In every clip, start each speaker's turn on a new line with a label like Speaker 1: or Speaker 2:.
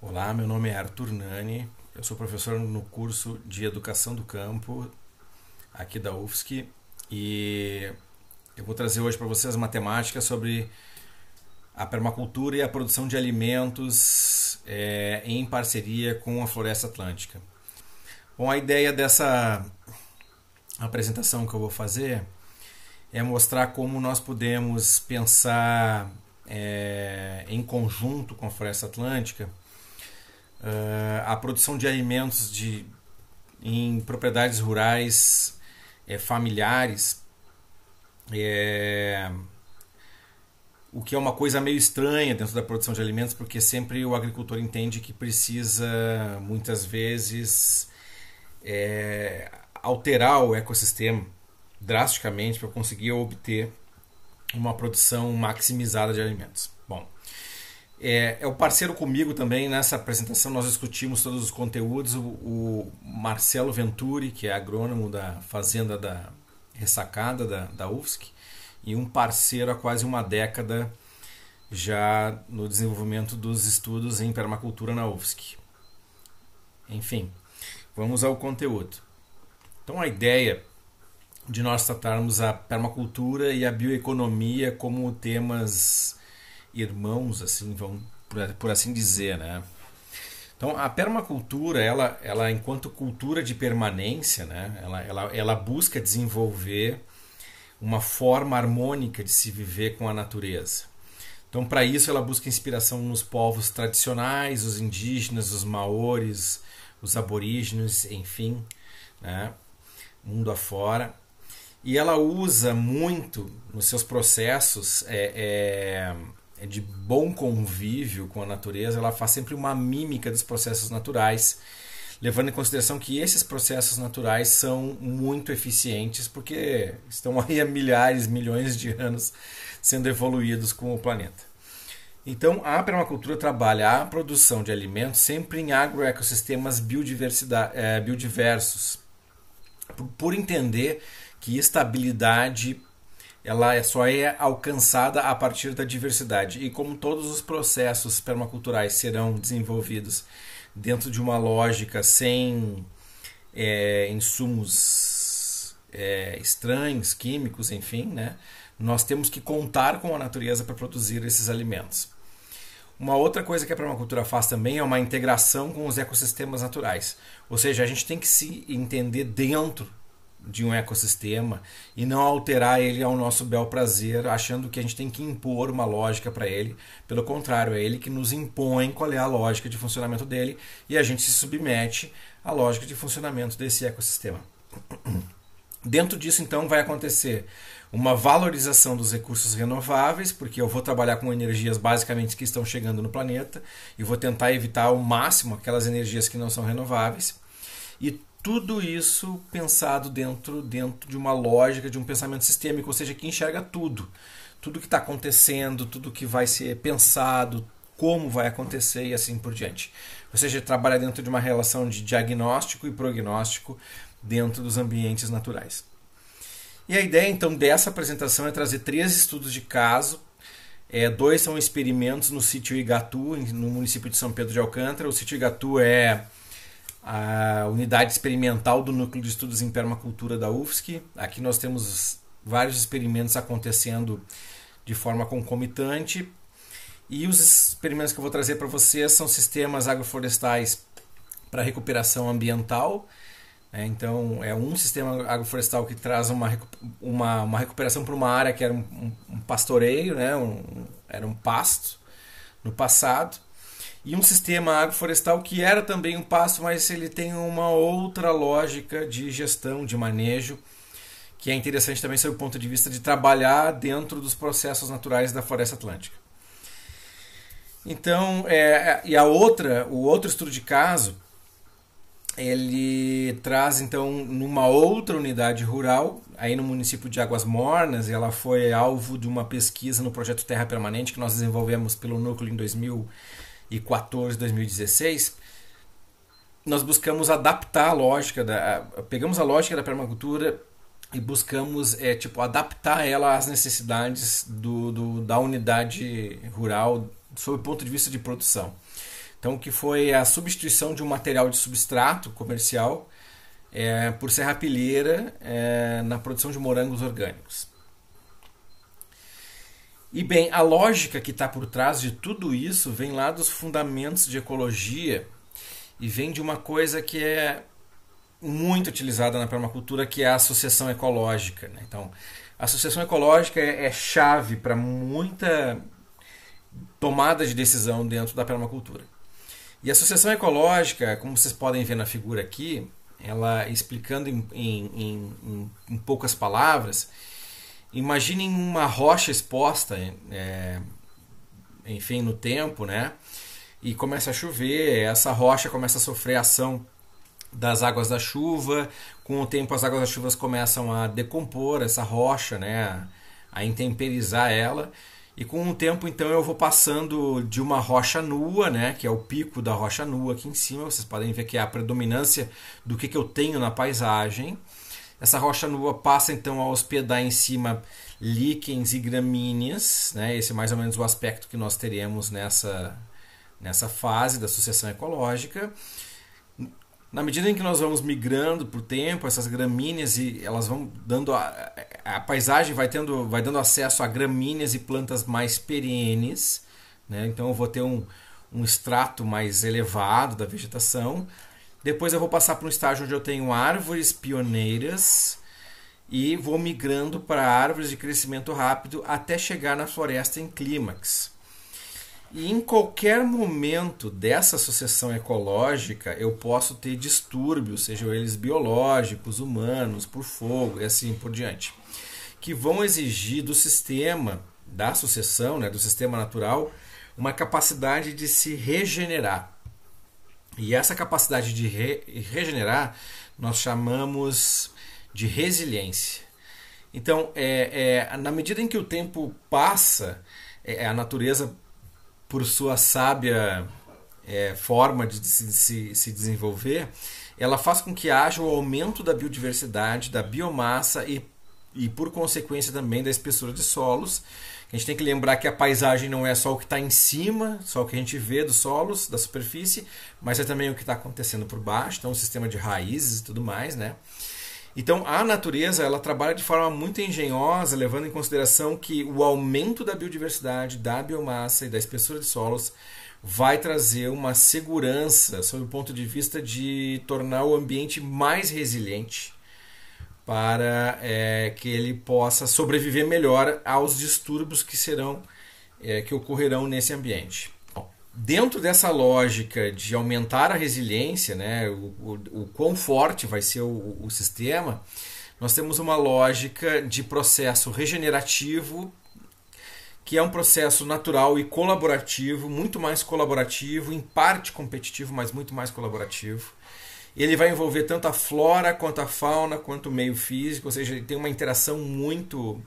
Speaker 1: Olá, meu nome é Arthur Nani, eu sou professor no curso de Educação do Campo aqui da UFSC e eu vou trazer hoje para vocês matemática sobre a permacultura e a produção de alimentos é, em parceria com a Floresta Atlântica. Bom, a ideia dessa apresentação que eu vou fazer é mostrar como nós podemos pensar é, em conjunto com a Floresta Atlântica Uh, a produção de alimentos de, em propriedades rurais é, familiares, é, o que é uma coisa meio estranha dentro da produção de alimentos, porque sempre o agricultor entende que precisa, muitas vezes, é, alterar o ecossistema drasticamente para conseguir obter uma produção maximizada de alimentos é, é o parceiro comigo também nessa apresentação. Nós discutimos todos os conteúdos. O, o Marcelo Venturi, que é agrônomo da Fazenda da Ressacada, da, da UFSC, e um parceiro há quase uma década já no desenvolvimento dos estudos em permacultura na UFSC. Enfim, vamos ao conteúdo. Então, a ideia de nós tratarmos a permacultura e a bioeconomia como temas irmãos, assim, vão por, por assim dizer, né? Então, a permacultura, ela, ela enquanto cultura de permanência, né, ela, ela, ela busca desenvolver uma forma harmônica de se viver com a natureza. Então, para isso, ela busca inspiração nos povos tradicionais, os indígenas, os maores, os aborígenes, enfim, né, mundo afora. E ela usa muito nos seus processos é, é é de bom convívio com a natureza, ela faz sempre uma mímica dos processos naturais, levando em consideração que esses processos naturais são muito eficientes, porque estão aí há milhares, milhões de anos sendo evoluídos com o planeta. Então, a permacultura trabalha a produção de alimentos sempre em agroecossistemas eh, biodiversos, por entender que estabilidade ela é, só é alcançada a partir da diversidade. E como todos os processos permaculturais serão desenvolvidos dentro de uma lógica sem é, insumos é, estranhos, químicos, enfim, né? nós temos que contar com a natureza para produzir esses alimentos. Uma outra coisa que a permacultura faz também é uma integração com os ecossistemas naturais. Ou seja, a gente tem que se entender dentro de um ecossistema e não alterar ele ao nosso bel prazer, achando que a gente tem que impor uma lógica para ele. Pelo contrário, é ele que nos impõe qual é a lógica de funcionamento dele e a gente se submete à lógica de funcionamento desse ecossistema. Dentro disso, então, vai acontecer uma valorização dos recursos renováveis, porque eu vou trabalhar com energias basicamente que estão chegando no planeta e vou tentar evitar ao máximo aquelas energias que não são renováveis. E tudo isso pensado dentro, dentro de uma lógica, de um pensamento sistêmico, ou seja, que enxerga tudo. Tudo que está acontecendo, tudo que vai ser pensado, como vai acontecer e assim por diante. Ou seja, trabalha dentro de uma relação de diagnóstico e prognóstico dentro dos ambientes naturais. E a ideia então dessa apresentação é trazer três estudos de caso. É, dois são experimentos no sítio Igatu, no município de São Pedro de Alcântara. O sítio Igatu é a unidade experimental do Núcleo de Estudos em Permacultura da UFSC. Aqui nós temos vários experimentos acontecendo de forma concomitante. E os experimentos que eu vou trazer para vocês são sistemas agroflorestais para recuperação ambiental. É, então, é um sistema agroflorestal que traz uma, uma, uma recuperação para uma área que era um, um pastoreio, né? Um, era um pasto no passado e um sistema agroflorestal que era também um passo, mas ele tem uma outra lógica de gestão, de manejo, que é interessante também sob o ponto de vista de trabalhar dentro dos processos naturais da floresta atlântica. Então, é, é, e a outra, o outro estudo de caso, ele traz então numa outra unidade rural, aí no município de Águas Mornas, e ela foi alvo de uma pesquisa no projeto Terra Permanente que nós desenvolvemos pelo núcleo em 2000 2014, 2016, nós buscamos adaptar a lógica, da, pegamos a lógica da permacultura e buscamos é, tipo adaptar ela às necessidades do, do, da unidade rural sob o ponto de vista de produção. Então, que foi a substituição de um material de substrato comercial é, por serrapilheira é, na produção de morangos orgânicos. E bem, a lógica que está por trás de tudo isso vem lá dos fundamentos de ecologia e vem de uma coisa que é muito utilizada na permacultura, que é a associação ecológica. Né? Então, a associação ecológica é, é chave para muita tomada de decisão dentro da permacultura. E a associação ecológica, como vocês podem ver na figura aqui, ela explicando em, em, em, em poucas palavras, imaginem uma rocha exposta, é, é, enfim, no tempo, né? E começa a chover, essa rocha começa a sofrer ação das águas da chuva, com o tempo as águas das chuvas começam a decompor essa rocha, né? A intemperizar ela. E com o tempo, então, eu vou passando de uma rocha nua, né, que é o pico da rocha nua aqui em cima, vocês podem ver que é a predominância do que, que eu tenho na paisagem, essa rocha nua passa então a hospedar em cima líquens e gramíneas, né? Esse é mais ou menos o aspecto que nós teremos nessa nessa fase da sucessão ecológica. Na medida em que nós vamos migrando por tempo, essas gramíneas e elas vão dando a, a paisagem vai tendo vai dando acesso a gramíneas e plantas mais perenes, né? Então eu vou ter um um extrato mais elevado da vegetação, depois eu vou passar para um estágio onde eu tenho árvores pioneiras e vou migrando para árvores de crescimento rápido até chegar na floresta em clímax. E em qualquer momento dessa sucessão ecológica eu posso ter distúrbios, sejam eles biológicos, humanos, por fogo e assim por diante, que vão exigir do sistema da sucessão, né, do sistema natural, uma capacidade de se regenerar. E essa capacidade de re regenerar nós chamamos de resiliência. Então, é, é, na medida em que o tempo passa, é, é, a natureza, por sua sábia é, forma de se, se, se desenvolver, ela faz com que haja o aumento da biodiversidade, da biomassa e, e por consequência, também da espessura de solos a gente tem que lembrar que a paisagem não é só o que está em cima, só o que a gente vê dos solos, da superfície, mas é também o que está acontecendo por baixo, então o sistema de raízes e tudo mais, né? Então a natureza ela trabalha de forma muito engenhosa, levando em consideração que o aumento da biodiversidade, da biomassa e da espessura de solos vai trazer uma segurança sob o ponto de vista de tornar o ambiente mais resiliente para é, que ele possa sobreviver melhor aos distúrbios que serão é, que ocorrerão nesse ambiente. Bom, dentro dessa lógica de aumentar a resiliência, né, o, o, o quão forte vai ser o, o sistema, nós temos uma lógica de processo regenerativo que é um processo natural e colaborativo, muito mais colaborativo, em parte competitivo, mas muito mais colaborativo. Ele vai envolver tanto a flora quanto a fauna, quanto o meio físico, ou seja, ele tem uma interação muito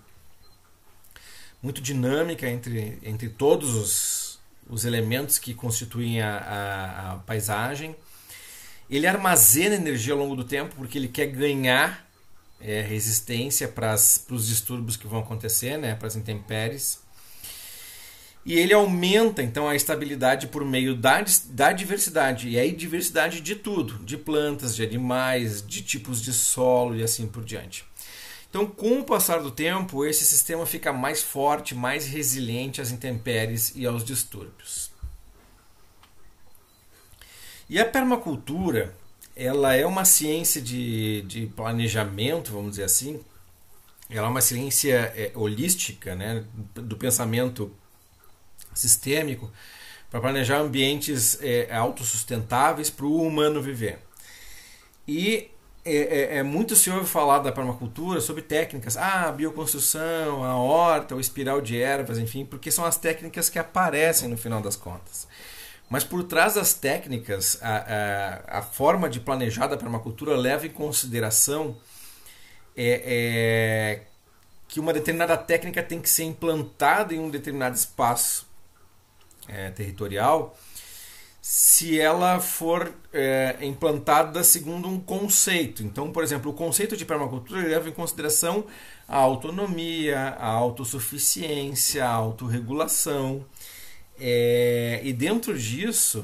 Speaker 1: muito dinâmica entre, entre todos os, os elementos que constituem a, a, a paisagem. Ele armazena energia ao longo do tempo porque ele quer ganhar é, resistência para os distúrbios que vão acontecer, né, para as intempéries e ele aumenta então a estabilidade por meio da, da diversidade, e aí diversidade de tudo, de plantas, de animais, de tipos de solo e assim por diante. Então, com o passar do tempo, esse sistema fica mais forte, mais resiliente às intempéries e aos distúrbios. E a permacultura, ela é uma ciência de, de planejamento, vamos dizer assim, ela é uma ciência eh, holística, né, do pensamento sistêmico para planejar ambientes é, autossustentáveis para o humano viver. E é, é, é, muito se ouve falar da permacultura sobre técnicas, ah, a bioconstrução, a horta, o espiral de ervas, enfim, porque são as técnicas que aparecem no final das contas. Mas por trás das técnicas, a, a, a forma de planejar da permacultura leva em consideração é, é que uma determinada técnica tem que ser implantada em um determinado espaço é, territorial, se ela for é, implantada segundo um conceito. Então, por exemplo, o conceito de permacultura leva em consideração a autonomia, a autossuficiência, a autorregulação. É, e dentro disso,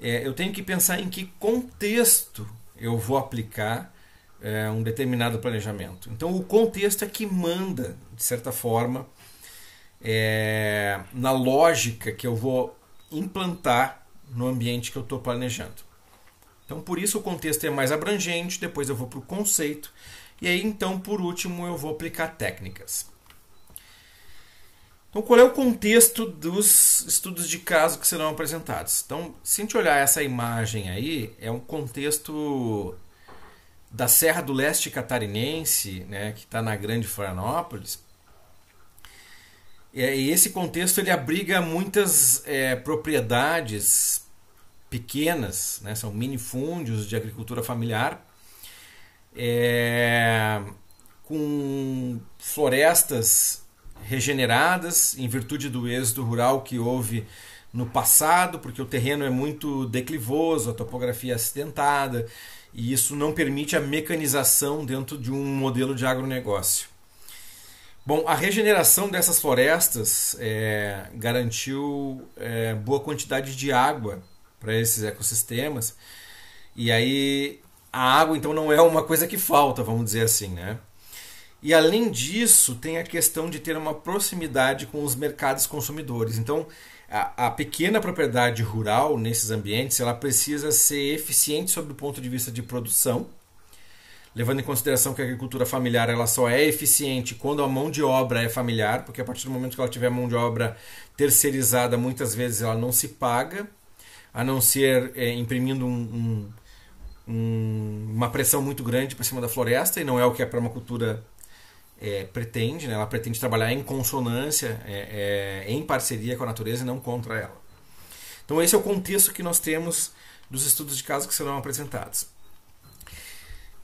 Speaker 1: é, eu tenho que pensar em que contexto eu vou aplicar é, um determinado planejamento. Então, o contexto é que manda, de certa forma, é, na lógica que eu vou implantar no ambiente que eu estou planejando. Então, por isso o contexto é mais abrangente, depois eu vou para o conceito, e aí então, por último, eu vou aplicar técnicas. Então, qual é o contexto dos estudos de caso que serão apresentados? Então, se a gente olhar essa imagem aí, é um contexto da Serra do Leste Catarinense, né, que está na Grande Florianópolis, e esse contexto ele abriga muitas é, propriedades pequenas, né? são minifúndios de agricultura familiar, é, com florestas regeneradas em virtude do êxodo rural que houve no passado, porque o terreno é muito declivoso, a topografia é acidentada, e isso não permite a mecanização dentro de um modelo de agronegócio. Bom, a regeneração dessas florestas é, garantiu é, boa quantidade de água para esses ecossistemas. E aí a água então não é uma coisa que falta, vamos dizer assim, né? E além disso, tem a questão de ter uma proximidade com os mercados consumidores. Então, a, a, pequena propriedade rural nesses ambientes, ela precisa ser eficiente sob o ponto de vista de produção levando em consideração que a agricultura familiar ela só é eficiente quando a mão de obra é familiar, porque a partir do momento que ela tiver mão de obra terceirizada, muitas vezes ela não se paga, a não ser é, imprimindo um, um, um, uma pressão muito grande para cima da floresta, e não é o que a permacultura é, pretende, né? ela pretende trabalhar em consonância, é, é, em parceria com a natureza e não contra ela. Então, esse é o contexto que nós temos dos estudos de caso que serão apresentados.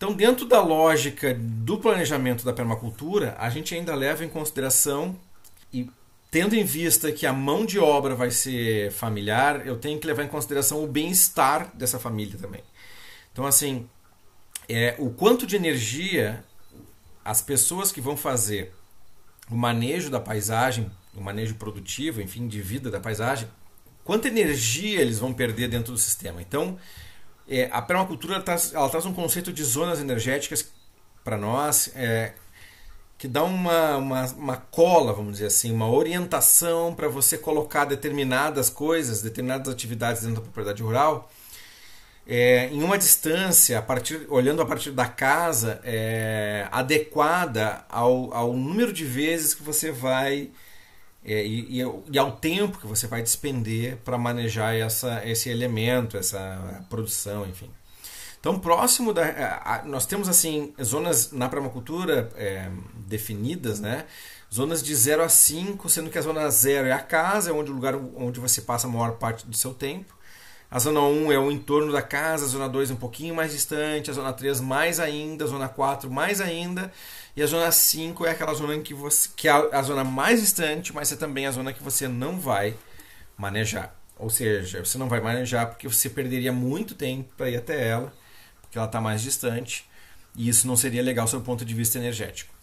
Speaker 1: Então, dentro da lógica do planejamento da permacultura, a gente ainda leva em consideração e tendo em vista que a mão de obra vai ser familiar, eu tenho que levar em consideração o bem-estar dessa família também. Então, assim, é o quanto de energia as pessoas que vão fazer o manejo da paisagem, o manejo produtivo, enfim, de vida da paisagem, quanta energia eles vão perder dentro do sistema. Então, é, a permacultura traz, ela traz um conceito de zonas energéticas para nós é, que dá uma, uma, uma, cola, vamos dizer assim, uma orientação para você colocar determinadas coisas, determinadas atividades dentro da propriedade rural é, em uma distância, a partir, olhando a partir da casa, é, adequada ao, ao número de vezes que você vai é, e, e, e, ao é tempo que você vai despender para manejar essa, esse elemento, essa produção, enfim. Então, próximo da. A, é, a, nós temos, assim, zonas na permacultura é, definidas, né? Zonas de 0 a 5, sendo que a zona 0 é a casa, é onde o lugar onde você passa a maior parte do seu tempo. A zona 1 é o entorno da casa, a zona 2 é um pouquinho mais distante, a zona 3 mais ainda, a zona 4 mais ainda, e a zona 5 é aquela zona em que você que é a zona mais distante, mas é também a zona que você não vai manejar. Ou seja, você não vai manejar porque você perderia muito tempo para ir até ela, porque ela está mais distante, e isso não seria legal sob o ponto de vista energético.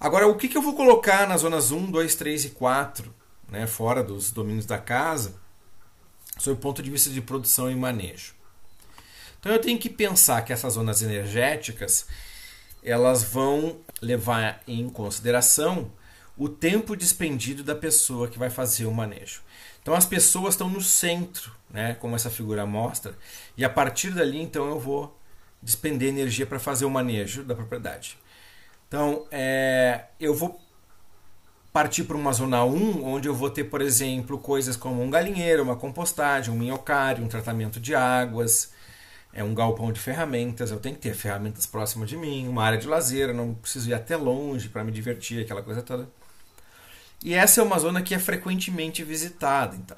Speaker 1: Agora, o que, que eu vou colocar nas zonas 1, 2, 3 e 4, né, fora dos domínios da casa, sob o ponto de vista de produção e manejo? Então eu tenho que pensar que essas zonas energéticas elas vão levar em consideração o tempo despendido da pessoa que vai fazer o manejo. Então as pessoas estão no centro, né, como essa figura mostra, e a partir dali então eu vou despender energia para fazer o manejo da propriedade. Então é, eu vou partir para uma zona 1, onde eu vou ter, por exemplo, coisas como um galinheiro, uma compostagem, um minhocário, um tratamento de águas, é um galpão de ferramentas, eu tenho que ter ferramentas próximas de mim, uma área de lazer, eu não preciso ir até longe para me divertir, aquela coisa toda. E essa é uma zona que é frequentemente visitada, então.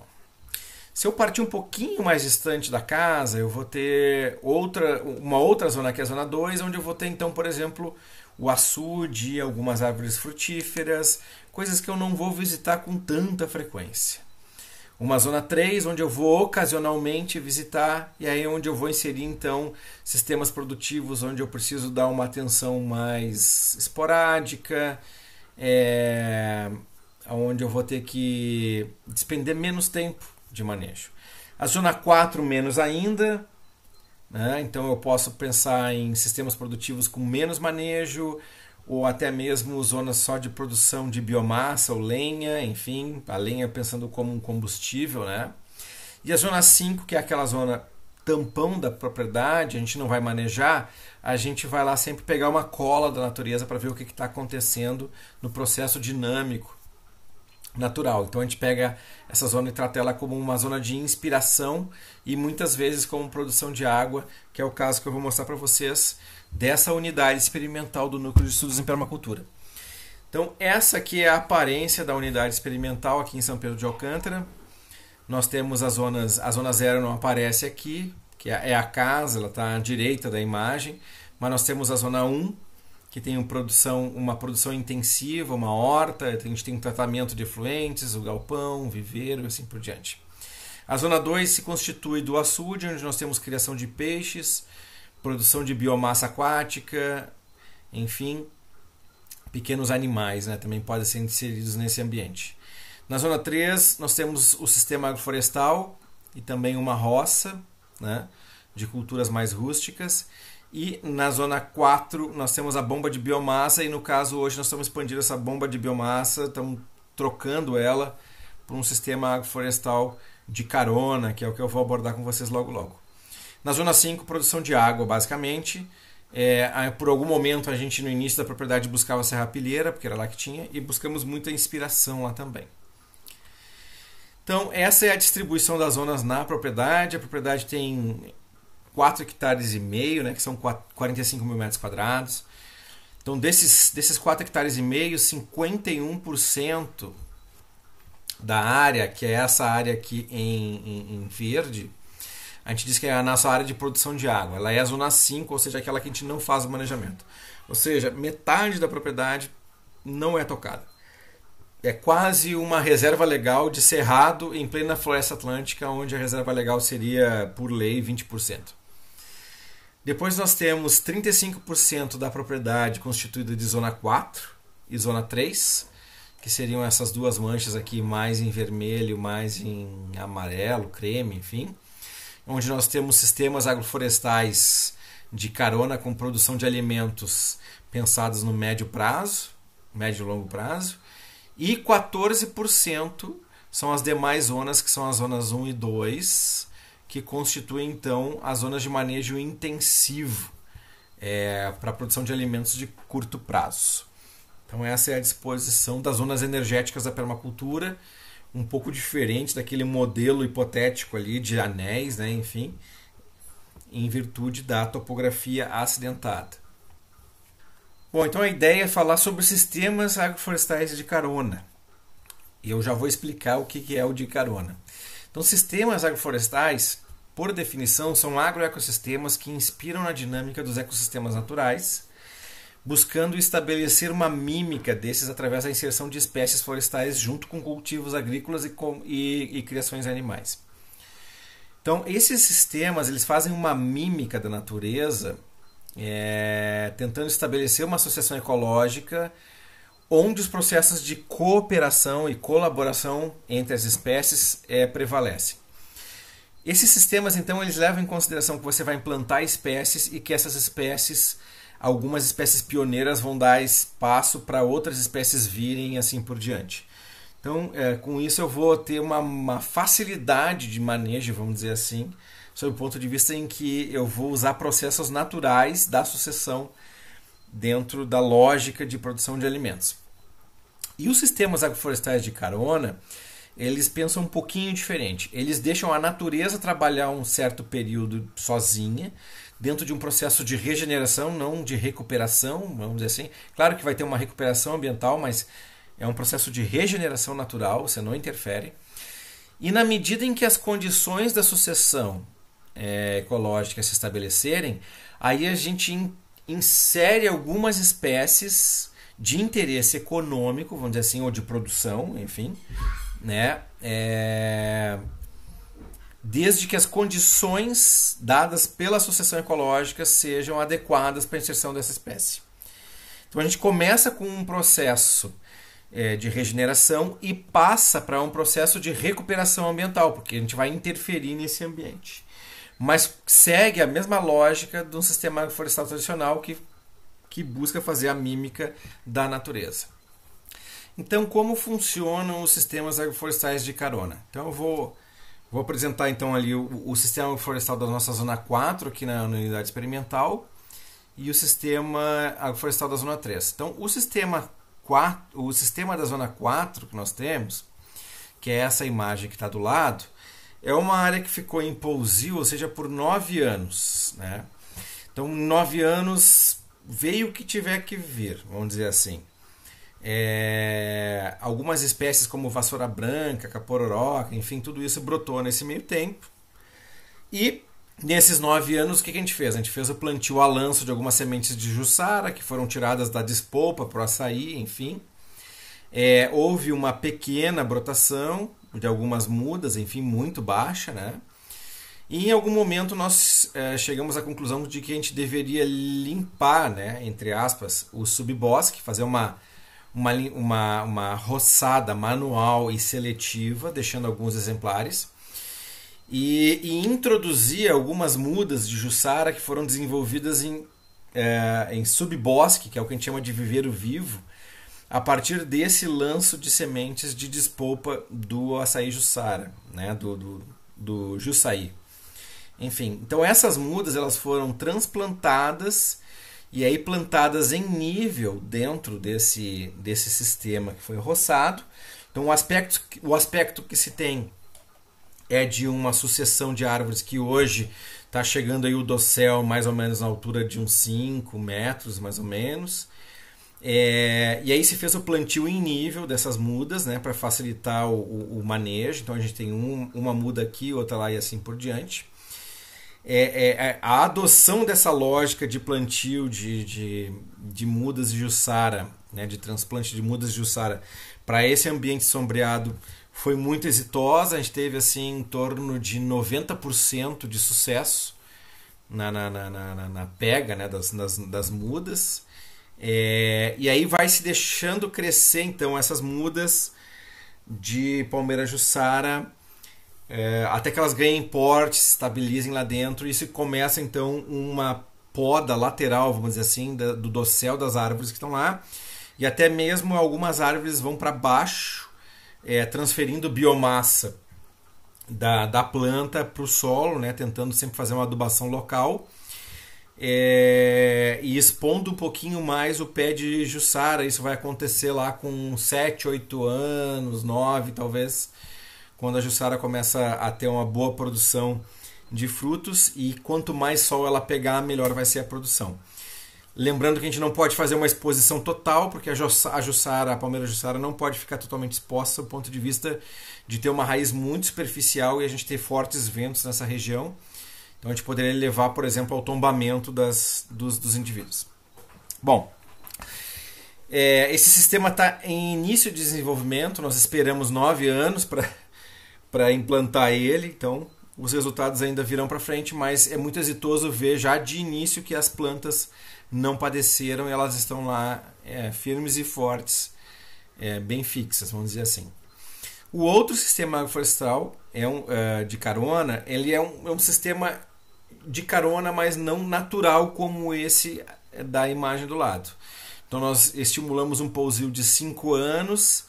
Speaker 1: Se eu partir um pouquinho mais distante da casa, eu vou ter outra, uma outra zona que é a zona 2, onde eu vou ter então, por exemplo, o açude, algumas árvores frutíferas, coisas que eu não vou visitar com tanta frequência. Uma zona 3, onde eu vou ocasionalmente visitar, e aí é onde eu vou inserir então sistemas produtivos onde eu preciso dar uma atenção mais esporádica, é, onde eu vou ter que despender menos tempo de manejo. A zona 4, menos ainda, né? então eu posso pensar em sistemas produtivos com menos manejo, ou até mesmo zonas só de produção de biomassa ou lenha, enfim, a lenha pensando como um combustível, né? E a zona 5, que é aquela zona tampão da propriedade, a gente não vai manejar, a gente vai lá sempre pegar uma cola da natureza para ver o que está acontecendo no processo dinâmico natural. Então a gente pega essa zona e trata ela como uma zona de inspiração e muitas vezes como produção de água, que é o caso que eu vou mostrar para vocês dessa unidade experimental do Núcleo de Estudos em Permacultura. Então, essa aqui é a aparência da unidade experimental aqui em São Pedro de Alcântara. Nós temos as zonas, a zona zero não aparece aqui, que é, é a casa, ela está à direita da imagem, mas nós temos a zona 1, que tem uma produção, uma produção intensiva, uma horta, a gente tem um tratamento de efluentes, o galpão, o viveiro e assim por diante. A zona 2 se constitui do açude, onde nós temos criação de peixes, produção de biomassa aquática, enfim, pequenos animais né, também podem ser inseridos nesse ambiente. Na zona 3, nós temos o sistema agroflorestal e também uma roça né, de culturas mais rústicas. E na zona 4, nós temos a bomba de biomassa, e no caso hoje nós estamos expandindo essa bomba de biomassa, estamos trocando ela por um sistema agroflorestal de carona, que é o que eu vou abordar com vocês logo logo. Na zona 5, produção de água, basicamente. É, por algum momento, a gente, no início da propriedade, buscava a serrapilheira, porque era lá que tinha, e buscamos muita inspiração lá também. Então, essa é a distribuição das zonas na propriedade. A propriedade tem 4 hectares e meio, né, que são 45 mil metros quadrados. Então, desses, desses 4 hectares e meio, 51% da área, que é essa área aqui em, em, em verde, a gente diz que é a nossa área de produção de água. Ela é a zona 5, ou seja, aquela que a gente não faz o manejamento. Ou seja, metade da propriedade não é tocada. É quase uma reserva legal de cerrado em plena floresta atlântica, onde a reserva legal seria, por lei, 20%. Depois nós temos 35% da propriedade constituída de zona 4 e zona 3, que seriam essas duas manchas aqui, mais em vermelho, mais em amarelo, creme, enfim onde nós temos sistemas agroflorestais de carona com produção de alimentos pensados no médio prazo, médio e longo prazo, e 14% são as demais zonas, que são as zonas 1 e 2, que constituem então as zonas de manejo intensivo é, para produção de alimentos de curto prazo. Então, essa é a disposição das zonas energéticas da permacultura um pouco diferente daquele modelo hipotético ali de anéis, né? enfim, em virtude da topografia acidentada. Bom, então a ideia é falar sobre sistemas agroflorestais de carona. E eu já vou explicar o que é o de carona. Então, sistemas agroflorestais, por definição, são agroecossistemas que inspiram na dinâmica dos ecossistemas naturais buscando estabelecer uma mímica desses através da inserção de espécies florestais junto com cultivos agrícolas e, com, e, e criações animais. Então, esses sistemas eles fazem uma mímica da natureza, é, tentando estabelecer uma associação ecológica onde os processos de cooperação e colaboração entre as espécies é, prevalecem. Esses sistemas, então, eles levam em consideração que você vai implantar espécies e que essas espécies algumas espécies pioneiras vão dar espaço para outras espécies virem assim por diante. Então, é, com isso eu vou ter uma, uma, facilidade de manejo, vamos dizer assim, sob o ponto de vista em que eu vou usar processos naturais da sucessão dentro da lógica de produção de alimentos. E os sistemas agroflorestais de carona, eles pensam um pouquinho diferente. Eles deixam a natureza trabalhar um certo período sozinha dentro de um processo de regeneração, não de recuperação, vamos dizer assim. Claro que vai ter uma recuperação ambiental, mas é um processo de regeneração natural, você não interfere. E na medida em que as condições da sucessão é, ecológica se estabelecerem, aí a gente in, insere algumas espécies de interesse econômico, vamos dizer assim, ou de produção, enfim, né? É, desde que as condições dadas pela associação ecológica sejam adequadas para a inserção dessa espécie. Então a gente começa com um processo é, de regeneração e passa para um processo de recuperação ambiental, porque a gente vai interferir nesse ambiente. Mas segue a mesma lógica de um sistema florestal tradicional que, que busca fazer a mímica da natureza. Então, como funcionam os sistemas agroflorestais de carona? Então, eu vou Vou apresentar então ali o, o sistema florestal da nossa zona 4 aqui na, na unidade experimental e o sistema florestal da zona 3. Então, o sistema 4, o sistema da zona 4 que nós temos, que é essa imagem que está do lado, é uma área que ficou em pousio, ou seja, por nove anos. Né? Então, nove anos veio o que tiver que vir, vamos dizer assim. É, algumas espécies como vassoura branca, capororoca, enfim, tudo isso brotou nesse meio tempo. E nesses nove anos, o que, a gente fez? A gente fez o plantio a lanço de algumas sementes de jussara que foram tiradas da despolpa para o açaí, enfim. É, houve uma pequena brotação de algumas mudas, enfim, muito baixa, né? E em algum momento nós é, chegamos à conclusão de que a gente deveria limpar, né, entre aspas, o subbosque, fazer uma uma, uma, uma roçada manual e seletiva, deixando alguns exemplares, e, e introduzia algumas mudas de Jussara que foram desenvolvidas em, é, em subbosque, que é o que a gente chama de viveiro vivo, a partir desse lanço de sementes de despolpa do açaí Jussara, né? do, do, do Jussaí. Enfim, então essas mudas elas foram transplantadas e aí plantadas em nível dentro desse, desse sistema que foi roçado. Então o aspecto, o aspecto que se tem é de uma sucessão de árvores que hoje está chegando aí o dossel mais ou menos na altura de uns 5 metros, mais ou menos. É, e aí se fez o plantio em nível dessas mudas, né, para facilitar o, o, manejo. Então a gente tem um, uma muda aqui, outra lá e assim por diante. É, é, é, a adoção dessa lógica de plantio de, de, de mudas de Jussara, né, de transplante de mudas de Jussara, para esse ambiente sombreado foi muito exitosa. A gente teve assim, em torno de 90% de sucesso na, na, na, na, na pega né, das, das, das mudas. É, e aí vai se deixando crescer então essas mudas de Palmeira Jussara é, até que elas ganhem porte, se estabilizem lá dentro. e se começa então uma poda lateral, vamos dizer assim, da, do dossel das árvores que estão lá. E até mesmo algumas árvores vão para baixo, é, transferindo biomassa da, da planta para o solo, né, tentando sempre fazer uma adubação local. É, e expondo um pouquinho mais o pé de Jussara. Isso vai acontecer lá com 7, 8 anos, 9 talvez quando a Jussara começa a ter uma boa produção de frutos e quanto mais sol ela pegar, melhor vai ser a produção. Lembrando que a gente não pode fazer uma exposição total, porque a Jussara, a palmeira Jussara, não pode ficar totalmente exposta do ponto de vista de ter uma raiz muito superficial e a gente ter fortes ventos nessa região. Então a gente poderia levar, por exemplo, ao tombamento das, dos, dos indivíduos. Bom, é, esse sistema está em início de desenvolvimento, nós esperamos nove anos para para implantar ele, então os resultados ainda virão para frente, mas é muito exitoso ver já de início que as plantas não padeceram, elas estão lá é, firmes e fortes, é, bem fixas, vamos dizer assim. O outro sistema agroflorestal é um, uh, de carona, ele é um, é um sistema de carona, mas não natural como esse da imagem do lado. Então nós estimulamos um pousio de 5 anos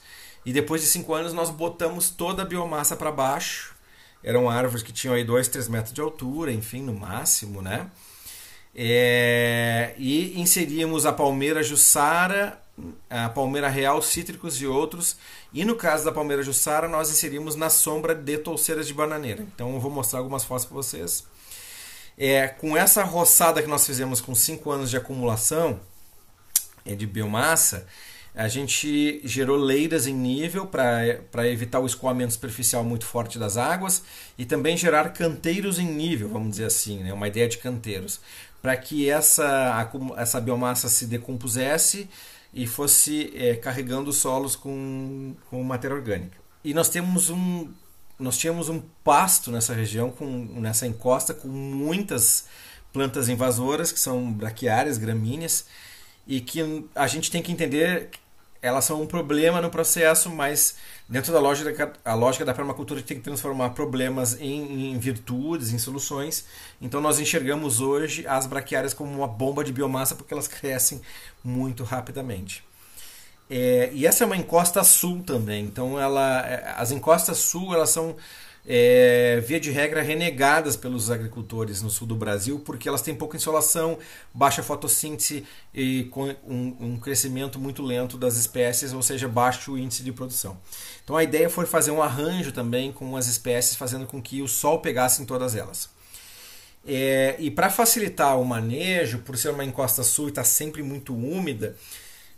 Speaker 1: e depois de cinco anos nós botamos toda a biomassa para baixo. Eram árvores que tinham aí dois, três metros de altura, enfim, no máximo, né? É, e inseríamos a palmeira jussara, a palmeira real, cítricos e outros. E no caso da palmeira jussara, nós inserimos na sombra de touceiras de bananeira. Então eu vou mostrar algumas fotos para vocês. É, com essa roçada que nós fizemos com cinco anos de acumulação é, de biomassa, a gente gerou leiras em nível para evitar o escoamento superficial muito forte das águas e também gerar canteiros em nível, vamos dizer assim, né? uma ideia de canteiros, para que essa, essa biomassa se decompusesse e fosse é, carregando os solos com, com matéria orgânica. E nós temos um nós tínhamos um pasto nessa região, com, nessa encosta, com muitas plantas invasoras, que são braquiárias, gramíneas, e que a gente tem que entender que elas são um problema no processo, mas dentro da lógica, a lógica da permacultura tem que transformar problemas em, em virtudes, em soluções. Então nós enxergamos hoje as braquiárias como uma bomba de biomassa porque elas crescem muito rapidamente. É, e essa é uma encosta sul também. Então ela, é, as encostas sul elas são é, via de regra, renegadas pelos agricultores no sul do Brasil, porque elas têm pouca insolação, baixa fotossíntese e com um, um, crescimento muito lento das espécies, ou seja, baixo índice de produção. Então a ideia foi fazer um arranjo também com as espécies, fazendo com que o sol pegasse em todas elas. É, e para facilitar o manejo, por ser uma encosta sul e estar tá sempre muito úmida,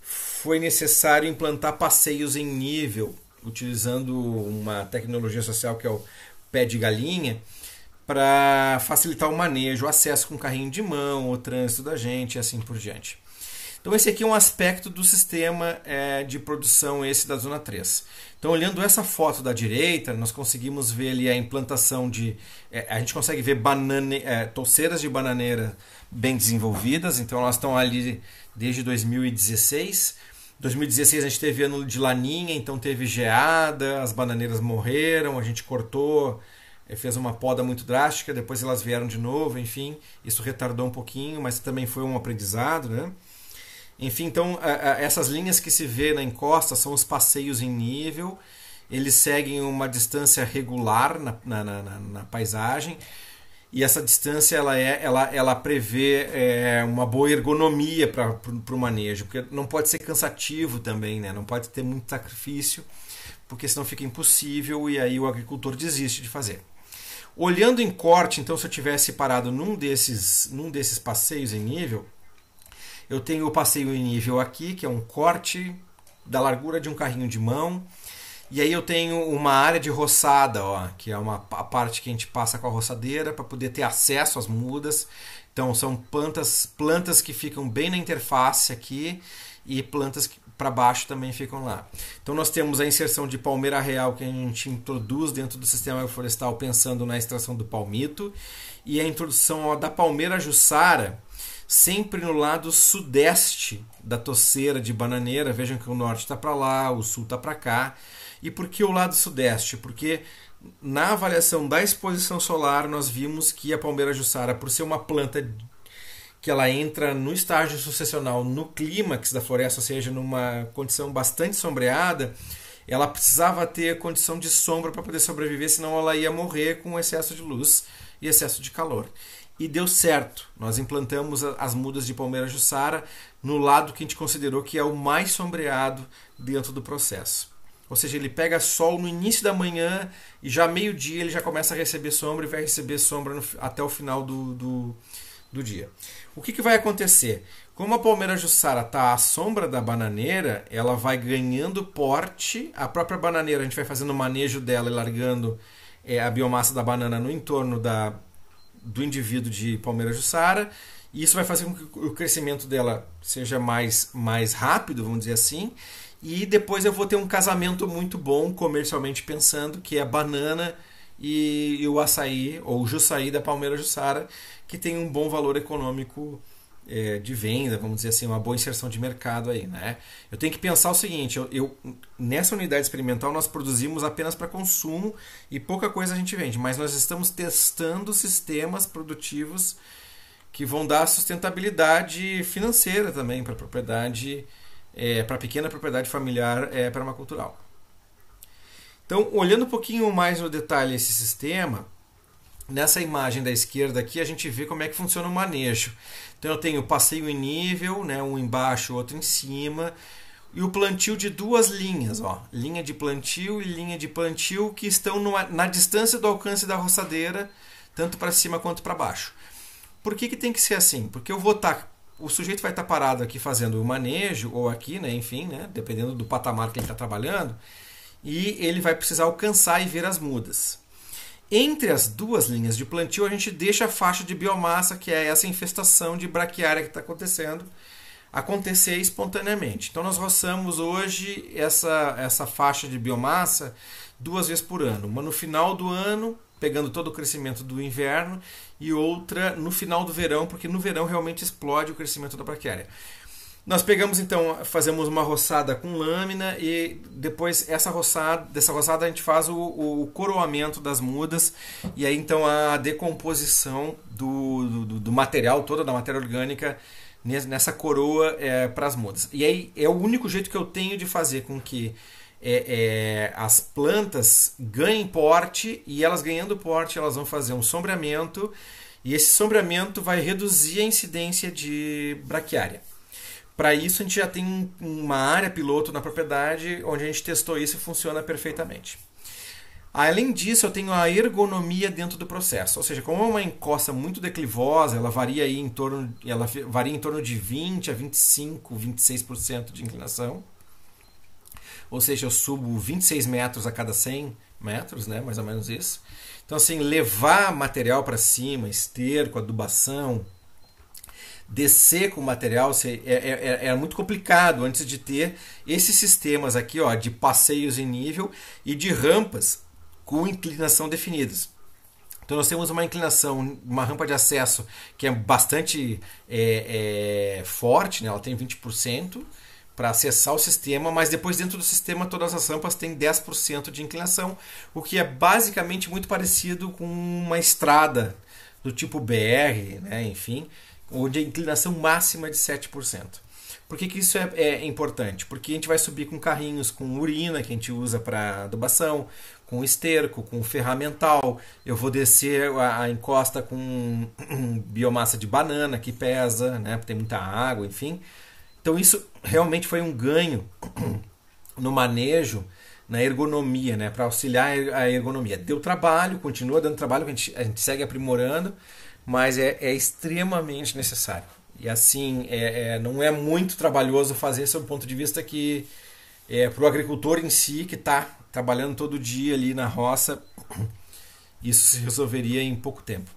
Speaker 1: foi necessário implantar passeios em nível utilizando uma tecnologia social que é o pé de galinha, para facilitar o manejo, o acesso com carrinho de mão, o trânsito da gente e assim por diante. Então esse aqui é um aspecto do sistema é, de produção esse da Zona 3. Então olhando essa foto da direita, nós conseguimos ver ali a implantação de... É, a gente consegue ver banane, é, torceiras de bananeira bem desenvolvidas, então elas estão ali desde 2016 2016 a gente teve ano de laninha, então teve geada, as bananeiras morreram, a gente cortou, eh, fez uma poda muito drástica, depois elas vieram de novo, enfim, isso retardou um pouquinho, mas também foi um aprendizado, né? Enfim, então essas linhas que se vê na encosta são os passeios em nível, eles seguem uma distância regular na, na, na, na paisagem, e essa distância ela é ela ela prevê é, uma boa ergonomia para o manejo porque não pode ser cansativo também né não pode ter muito sacrifício porque senão fica impossível e aí o agricultor desiste de fazer olhando em corte então se eu tivesse parado num desses num desses passeios em nível eu tenho o passeio em nível aqui que é um corte da largura de um carrinho de mão e aí eu tenho uma área de roçada, ó, que é uma a parte que a gente passa com a roçadeira para poder ter acesso às mudas. Então são plantas, plantas que ficam bem na interface aqui e plantas que para baixo também ficam lá. Então nós temos a inserção de palmeira real que a gente introduz dentro do sistema florestal pensando na extração do palmito e a introdução ó, da palmeira jussara sempre no lado sudeste da toceira de Bananeira. Vejam que o norte está para lá, o sul está para cá. E por que o lado sudeste? Porque na avaliação da exposição solar nós vimos que a palmeira jussara, por ser uma planta que ela entra no estágio sucessional no clímax da floresta, ou seja, numa condição bastante sombreada, ela precisava ter condição de sombra para poder sobreviver, senão ela ia morrer com excesso de luz e excesso de calor e deu certo. Nós implantamos as mudas de palmeira jussara no lado que a gente considerou que é o mais sombreado dentro do processo. Ou seja, ele pega sol no início da manhã e já meio-dia ele já começa a receber sombra e vai receber sombra no, até o final do, do, do dia. O que, que, vai acontecer? Como a palmeira jussara está à sombra da bananeira, ela vai ganhando porte. A própria bananeira, a gente vai fazendo o manejo dela e largando é, a biomassa da banana no entorno da, do indivíduo de Palmeira Jussara, e isso vai fazer com que o crescimento dela seja mais, mais rápido, vamos dizer assim, e depois eu vou ter um casamento muito bom, comercialmente pensando, que é a banana e, e o açaí, ou o Jussaí da Palmeira Jussara, que tem um bom valor econômico é, de venda, vamos dizer assim, uma boa inserção de mercado aí, né? Eu tenho que pensar o seguinte, eu, eu nessa unidade experimental nós produzimos apenas para consumo e pouca coisa a gente vende, mas nós estamos testando sistemas produtivos que vão dar sustentabilidade financeira também para a propriedade, é, para pequena propriedade familiar é, permacultural. Então, olhando um pouquinho mais no detalhe esse sistema, Nessa imagem da esquerda aqui, a gente vê como é que funciona o manejo. Então, eu tenho passeio em nível, né, um embaixo, outro em cima, e o plantio de duas linhas, ó, linha de plantio e linha de plantio, que estão numa, na distância do alcance da roçadeira, tanto para cima quanto para baixo. Por que, que tem que ser assim? Porque eu vou estar. Tá, o sujeito vai estar tá parado aqui fazendo o manejo, ou aqui, né, enfim, né, dependendo do patamar que ele está trabalhando, e ele vai precisar alcançar e ver as mudas. Entre as duas linhas de plantio, a gente deixa a faixa de biomassa, que é essa infestação de braquiária que está acontecendo, acontecer espontaneamente. Então, nós roçamos hoje essa, essa faixa de biomassa duas vezes por ano. Uma no final do ano, pegando todo o crescimento do inverno, e outra no final do verão, porque no verão realmente explode o crescimento da braquiária. Nós pegamos então, fazemos uma roçada com lâmina e depois essa roçada, dessa roçada a gente faz o, o coroamento das mudas e aí então a decomposição do, do, do material toda da matéria orgânica nessa coroa é, para as mudas. E aí é o único jeito que eu tenho de fazer com que é, é, as plantas ganhem porte e elas ganhando porte elas vão fazer um sombreamento e esse sombreamento vai reduzir a incidência de braquiária. Para isso, a gente já tem uma área piloto na propriedade onde a gente testou isso e funciona perfeitamente. Além disso, eu tenho a ergonomia dentro do processo, ou seja, como é uma encosta muito declivosa, ela varia aí em torno, ela varia em torno de 20 a 25, 26% de inclinação. Ou seja, eu subo 26 metros a cada 100 metros, né, mais ou menos isso. Então assim, levar material para cima, esterco, adubação, descer com o material é, é, é, é, muito complicado antes de ter esses sistemas aqui ó, de passeios em nível e de rampas com inclinação definidas. Então nós temos uma inclinação, uma rampa de acesso que é bastante é, é forte, né? ela tem 20% para acessar o sistema, mas depois dentro do sistema todas as rampas têm 10% de inclinação, o que é basicamente muito parecido com uma estrada do tipo BR, né? enfim, ou de inclinação máxima é de 7%. Por que, que isso é, é, importante? Porque a gente vai subir com carrinhos, com urina que a gente usa para adubação, com esterco, com ferramental. Eu vou descer a, a encosta com biomassa de banana que pesa, né? tem muita água, enfim. Então isso realmente foi um ganho no manejo, na ergonomia, né? para auxiliar a ergonomia. Deu trabalho, continua dando trabalho, a gente, a gente segue aprimorando, mas é, é extremamente necessário. E assim, é, é, não é muito trabalhoso fazer sob o ponto de vista que é, para o agricultor em si, que está trabalhando todo dia ali na roça, isso se resolveria em pouco tempo.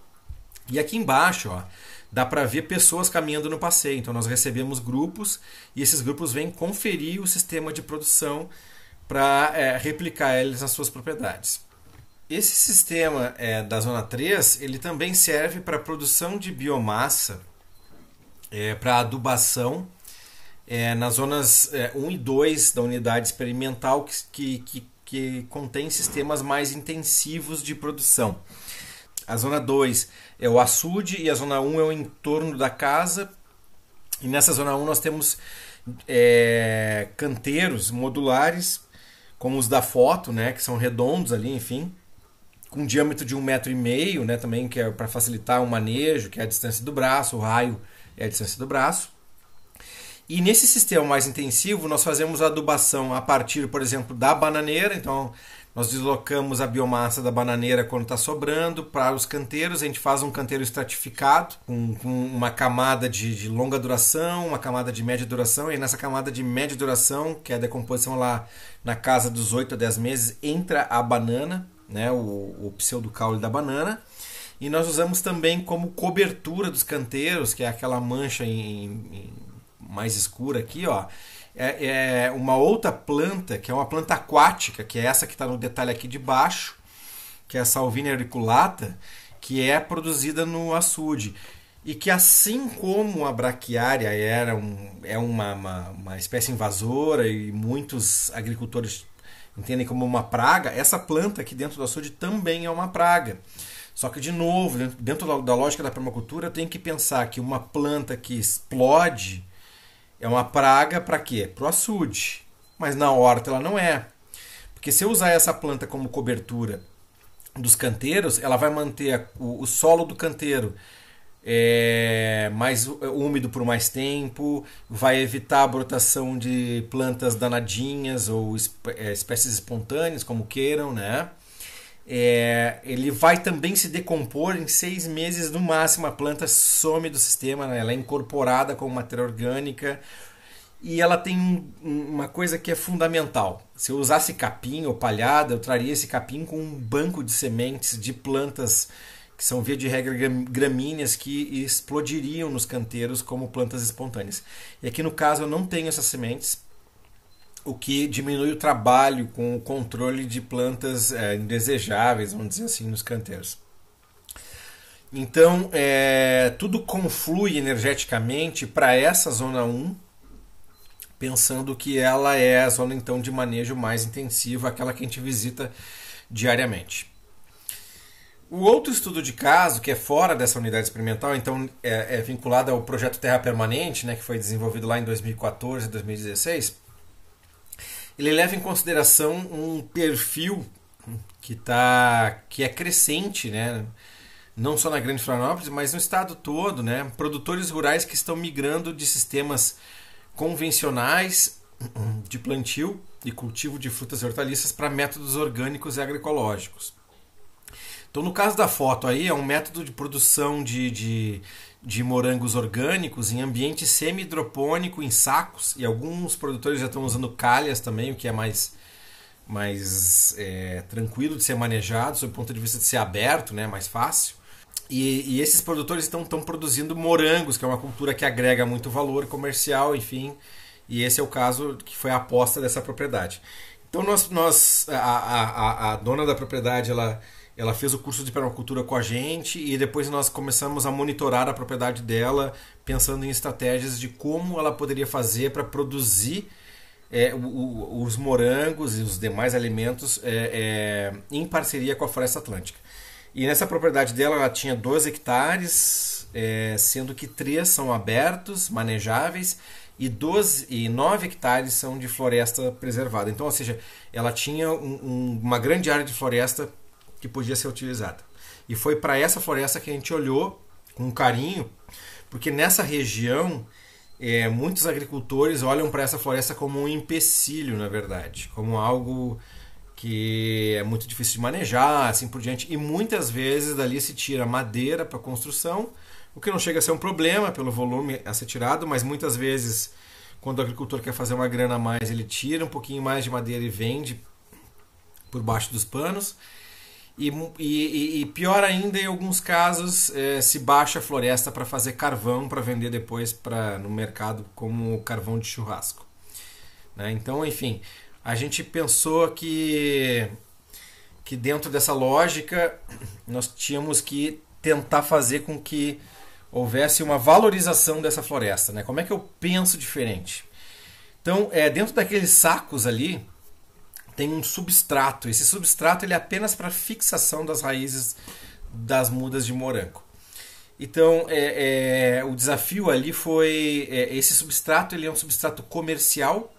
Speaker 1: E aqui embaixo, ó, dá para ver pessoas caminhando no passeio. Então nós recebemos grupos e esses grupos vêm conferir o sistema de produção para é, replicar eles nas suas propriedades. Esse sistema é, da zona 3 ele também serve para produção de biomassa, é, para adubação é, nas zonas é, 1 e 2 da unidade experimental que, que, que contém sistemas mais intensivos de produção. A zona 2 é o açude e a zona 1 é o entorno da casa. E nessa zona 1 nós temos é, canteiros modulares, como os da foto, né, que são redondos ali, enfim, com um diâmetro de um metro e meio, né, também que é para facilitar o manejo, que é a distância do braço, o raio é a distância do braço. E nesse sistema mais intensivo, nós fazemos a adubação a partir, por exemplo, da bananeira. Então, nós deslocamos a biomassa da bananeira quando está sobrando para os canteiros. A gente faz um canteiro estratificado, com, com uma camada de, de, longa duração, uma camada de média duração. E nessa camada de média duração, que é a decomposição lá na casa dos 8 a 10 meses, entra a banana né, o, o pseudo caule da banana. E nós usamos também como cobertura dos canteiros, que é aquela mancha em, em mais escura aqui, ó. É, é, uma outra planta, que é uma planta aquática, que é essa que está no detalhe aqui de baixo, que é a Salvinia auriculata, que é produzida no açude. E que assim como a braquiária era um, é uma, uma, uma espécie invasora e muitos agricultores entendem como uma praga, essa planta aqui dentro do açude também é uma praga. Só que, de novo, dentro da lógica da permacultura, eu tenho que pensar que uma planta que explode é uma praga para quê? Para o açude. Mas na horta ela não é. Porque se eu usar essa planta como cobertura dos canteiros, ela vai manter o, solo do canteiro é, mais é, úmido por mais tempo, vai evitar a brotação de plantas danadinhas ou é, espécies espontâneas, como queiram, né? É, ele vai também se decompor em seis meses no máximo. A planta some do sistema, né? ela é incorporada como matéria orgânica e ela tem uma coisa que é fundamental. Se eu usasse capim ou palhada, eu traria esse capim com um banco de sementes de plantas que são via de regra gramíneas que explodiriam nos canteiros como plantas espontâneas. E aqui no caso eu não tenho essas sementes, o que diminui o trabalho com o controle de plantas é, indesejáveis, vamos dizer assim, nos canteiros. Então, é, tudo conflui energeticamente para essa zona 1, pensando que ela é a zona então de manejo mais intensivo, aquela que a gente visita diariamente. O outro estudo de caso, que é fora dessa unidade experimental, então é, é vinculado ao projeto Terra Permanente, né, que foi desenvolvido lá em 2014 e 2016, ele leva em consideração um perfil que, tá, que é crescente, né, não só na Grande Florianópolis, mas no estado todo, né, produtores rurais que estão migrando de sistemas convencionais de plantio e cultivo de frutas e hortaliças para métodos orgânicos e agroecológicos. Então, no caso da foto aí, é um método de produção de, de, de morangos orgânicos em ambiente semi-hidropônico, em sacos, e alguns produtores já estão usando calhas também, o que é mais, mais é, tranquilo de ser manejado, sob o ponto de vista de ser aberto, né, mais fácil. E, e esses produtores então, estão produzindo morangos, que é uma cultura que agrega muito valor comercial, enfim. E esse é o caso que foi a aposta dessa propriedade. Então, nós, nós a, a, a dona da propriedade, ela ela fez o curso de permacultura com a gente e depois nós começamos a monitorar a propriedade dela, pensando em estratégias de como ela poderia fazer para produzir é, o, o, os morangos e os demais alimentos é, é, em parceria com a Floresta Atlântica. E nessa propriedade dela, ela tinha dois hectares, é, sendo que 3 são abertos, manejáveis, e, 12, e 9 hectares são de floresta preservada. Então, ou seja, ela tinha um, um, uma grande área de floresta preservada que podia ser utilizada. E foi para essa floresta que a gente olhou com carinho, porque nessa região é, muitos agricultores olham para essa floresta como um empecilho, na verdade, como algo que é muito difícil de manejar, assim por diante. E muitas vezes dali se tira madeira para construção, o que não chega a ser um problema pelo volume a ser tirado, mas muitas vezes quando o agricultor quer fazer uma grana a mais, ele tira um pouquinho mais de madeira e vende por baixo dos panos. E, e, e, pior ainda, em alguns casos, é, se baixa a floresta para fazer carvão para vender depois pra, no mercado como carvão de churrasco. Né? Então, enfim, a gente pensou que, que dentro dessa lógica nós tínhamos que tentar fazer com que houvesse uma valorização dessa floresta. Né? Como é que eu penso diferente? Então, é, dentro daqueles sacos ali, tem um substrato. Esse substrato ele é apenas para fixação das raízes das mudas de morango. Então, é, é, o desafio ali foi é, esse substrato. Ele é um substrato comercial.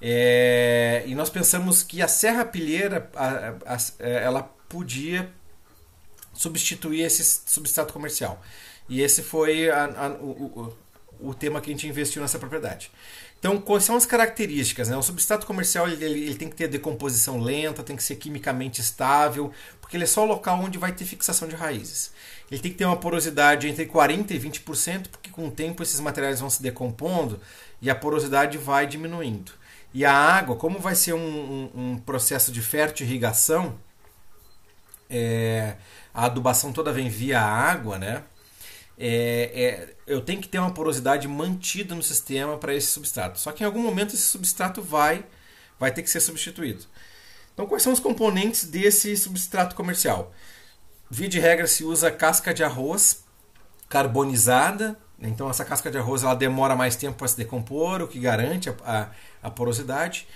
Speaker 1: É, e nós pensamos que a serra pilheira, a, a, a, é, ela podia substituir esse substrato comercial. E esse foi o, o, o tema que a gente investiu nessa propriedade. Então, quais são as características? Né? O substrato comercial ele, ele, tem que ter decomposição lenta, tem que ser quimicamente estável, porque ele é só o local onde vai ter fixação de raízes. Ele tem que ter uma porosidade entre 40% e 20%, porque com o tempo esses materiais vão se decompondo e a porosidade vai diminuindo. E a água, como vai ser um, um, um processo de fértil é, a adubação toda vem via água, né? É, é eu tenho que ter uma porosidade mantida no sistema para esse substrato. Só que em algum momento esse substrato vai, vai ter que ser substituído. Então, quais são os componentes desse substrato comercial? Via de regra se usa casca de arroz carbonizada. Né? Então, essa casca de arroz ela demora mais tempo para se decompor, o que garante a, a, a porosidade.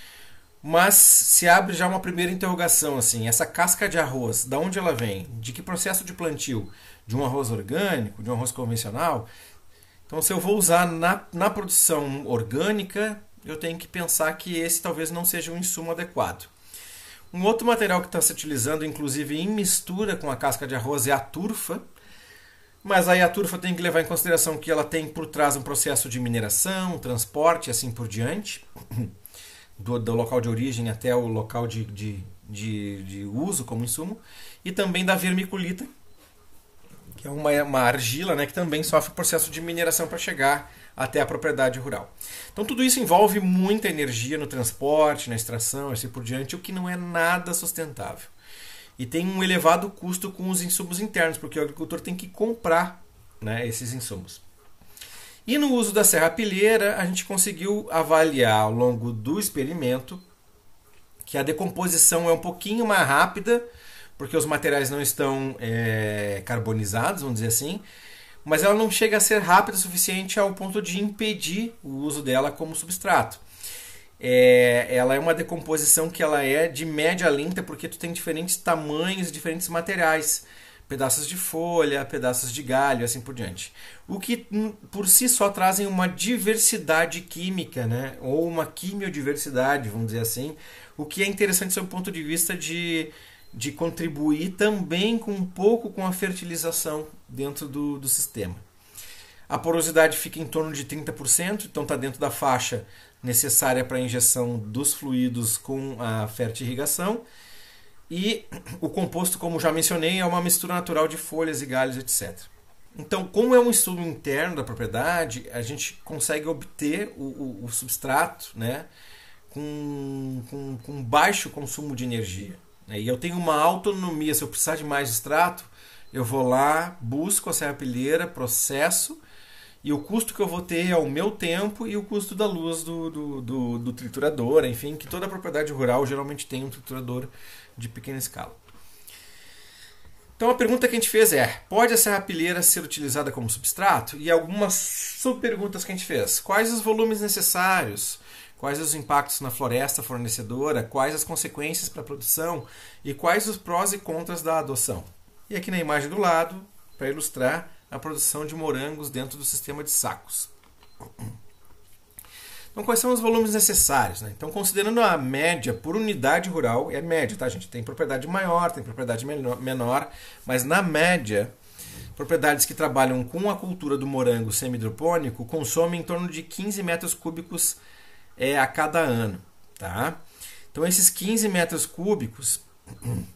Speaker 1: Mas se abre já uma primeira interrogação assim, essa casca de arroz, da onde ela vem? De que processo de plantio? De um arroz orgânico, de um arroz convencional? Então, se eu vou usar na, na produção orgânica, eu tenho que pensar que esse talvez não seja um insumo adequado. Um outro material que está se utilizando, inclusive em mistura com a casca de arroz, é a turfa. Mas aí a turfa tem que levar em consideração que ela tem por trás um processo de mineração, transporte e assim por diante, do, do, local de origem até o local de, de, de, de uso como insumo, e também da vermiculita, que é uma, uma argila né, que também sofre processo de mineração para chegar até a propriedade rural. Então tudo isso envolve muita energia no transporte, na extração, assim por diante, o que não é nada sustentável. E tem um elevado custo com os insumos internos, porque o agricultor tem que comprar né, esses insumos. E no uso da serra pilheira, a gente conseguiu avaliar ao longo do experimento que a decomposição é um pouquinho mais rápida porque os materiais não estão é, carbonizados, vamos dizer assim, mas ela não chega a ser rápida o suficiente ao ponto de impedir o uso dela como substrato. É, ela é uma decomposição que ela é de média lenta porque tu tem diferentes tamanhos, diferentes materiais, pedaços de folha, pedaços de galho, assim por diante. O que hum, por si só trazem uma diversidade química, né? Ou uma quimiodiversidade, vamos dizer assim, o que é interessante sob o ponto de vista de de contribuir também com um pouco com a fertilização dentro do, do sistema. A porosidade fica em torno de 30%, então está dentro da faixa necessária para a injeção dos fluidos com a fertirrigação. E o composto, como já mencionei, é uma mistura natural de folhas e galhos, etc. Então, como é um estudo interno da propriedade, a gente consegue obter o, o, o substrato né, com, com, com baixo consumo de energia. Né? E eu tenho uma autonomia, se eu precisar de mais extrato, eu vou lá, busco a serrapilheira, processo, e o custo que eu vou ter é o meu tempo e o custo da luz do, do, do, do triturador, enfim, que toda propriedade rural geralmente tem um triturador de pequena escala. Então a pergunta que a gente fez é: pode a serrapilheira ser utilizada como substrato? E algumas sub-perguntas que a gente fez: quais os volumes necessários? quais os impactos na floresta fornecedora, quais as consequências para a produção e quais os prós e contras da adoção. E aqui na imagem do lado, para ilustrar a produção de morangos dentro do sistema de sacos. Então, quais são os volumes necessários? Né? Então, considerando a média por unidade rural, é média, tá, gente? Tem propriedade maior, tem propriedade menor, mas na média, propriedades que trabalham com a cultura do morango semidropônico consomem em torno de 15 metros cúbicos é, a cada ano. Tá? Então, esses 15 metros cúbicos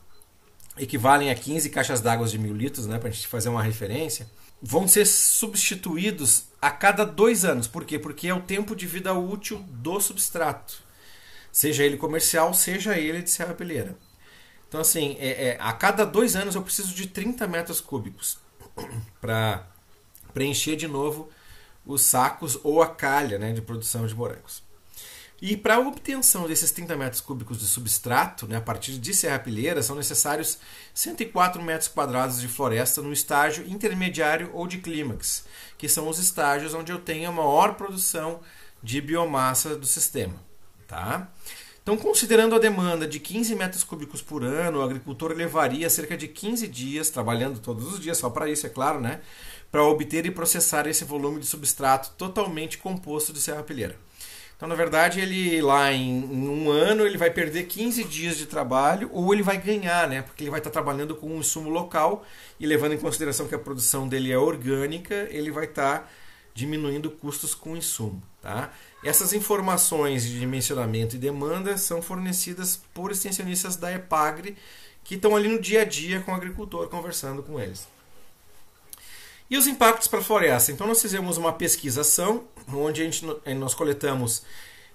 Speaker 1: equivalem a 15 caixas d'água de mil litros, né, para a gente fazer uma referência, vão ser substituídos a cada dois anos. Por quê? Porque é o tempo de vida útil do substrato, seja ele comercial, seja ele de serra peleira. Então, assim, é, é, a cada dois anos eu preciso de 30 metros cúbicos para preencher de novo os sacos ou a calha né, de produção de morangos. E para a obtenção desses 30 metros cúbicos de substrato, né, a partir de Serra são necessários 104 metros quadrados de floresta no estágio intermediário ou de clímax, que são os estágios onde eu tenho a maior produção de biomassa do sistema. Tá? Então, considerando a demanda de 15 metros cúbicos por ano, o agricultor levaria cerca de 15 dias, trabalhando todos os dias, só para isso, é claro, né? Para obter e processar esse volume de substrato totalmente composto de serrapilheira. Então, na verdade, ele lá em, em, um ano ele vai perder 15 dias de trabalho ou ele vai ganhar, né? Porque ele vai estar tá trabalhando com um insumo local e levando em consideração que a produção dele é orgânica, ele vai estar tá diminuindo custos com insumo, tá? Essas informações de dimensionamento e demanda são fornecidas por extensionistas da EPAGRE que estão ali no dia a dia com o agricultor conversando com eles. E os impactos para a floresta? Então, nós fizemos uma pesquisação, onde a gente, eh, nós coletamos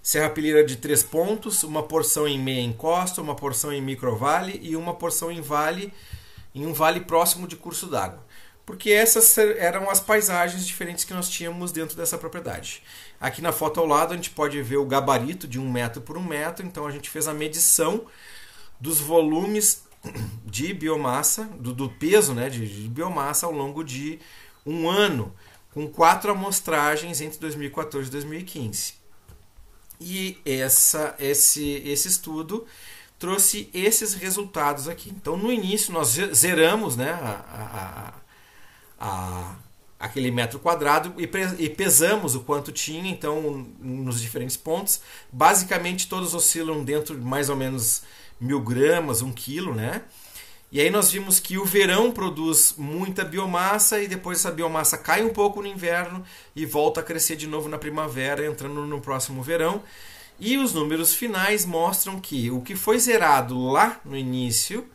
Speaker 1: serrapilheira de três pontos, uma porção em meia encosta, uma porção em microvale e uma porção em vale, em um vale próximo de curso d'água. Porque essas eram as paisagens diferentes que nós tínhamos dentro dessa propriedade. Aqui na foto ao lado a gente pode ver o gabarito de um metro por um metro, então a gente fez a medição dos volumes de biomassa, do, do peso né, de, de biomassa ao longo de um ano com quatro amostragens entre 2014 e 2015. E essa, esse, esse estudo trouxe esses resultados aqui. Então, no início, nós zeramos né, a, a, a, aquele metro quadrado e, e, pesamos o quanto tinha, então, nos diferentes pontos. Basicamente, todos oscilam dentro de mais ou menos mil gramas, um quilo, né? E aí nós vimos que o verão produz muita biomassa e depois essa biomassa cai um pouco no inverno e volta a crescer de novo na primavera, entrando no próximo verão. E os números finais mostram que o que foi zerado lá no início,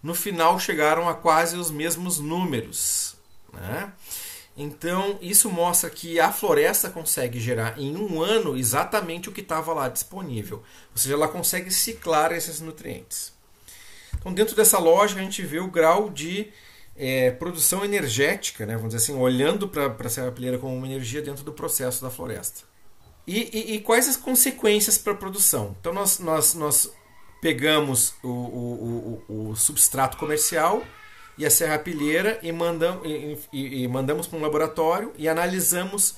Speaker 1: no final chegaram a quase os mesmos números. Né? Então, isso mostra que a floresta consegue gerar em um ano exatamente o que estava lá disponível. Ou seja, ela consegue ciclar esses nutrientes. Então, dentro dessa lógica, a gente vê o grau de é, produção energética, né? vamos dizer assim, olhando para a serrapilheira como uma energia dentro do processo da floresta. E, e, e quais as consequências para a produção? Então, nós, nós, nós pegamos o, o, o, o substrato comercial e a serrapilheira e, mandam, e, e, e mandamos para um laboratório e analisamos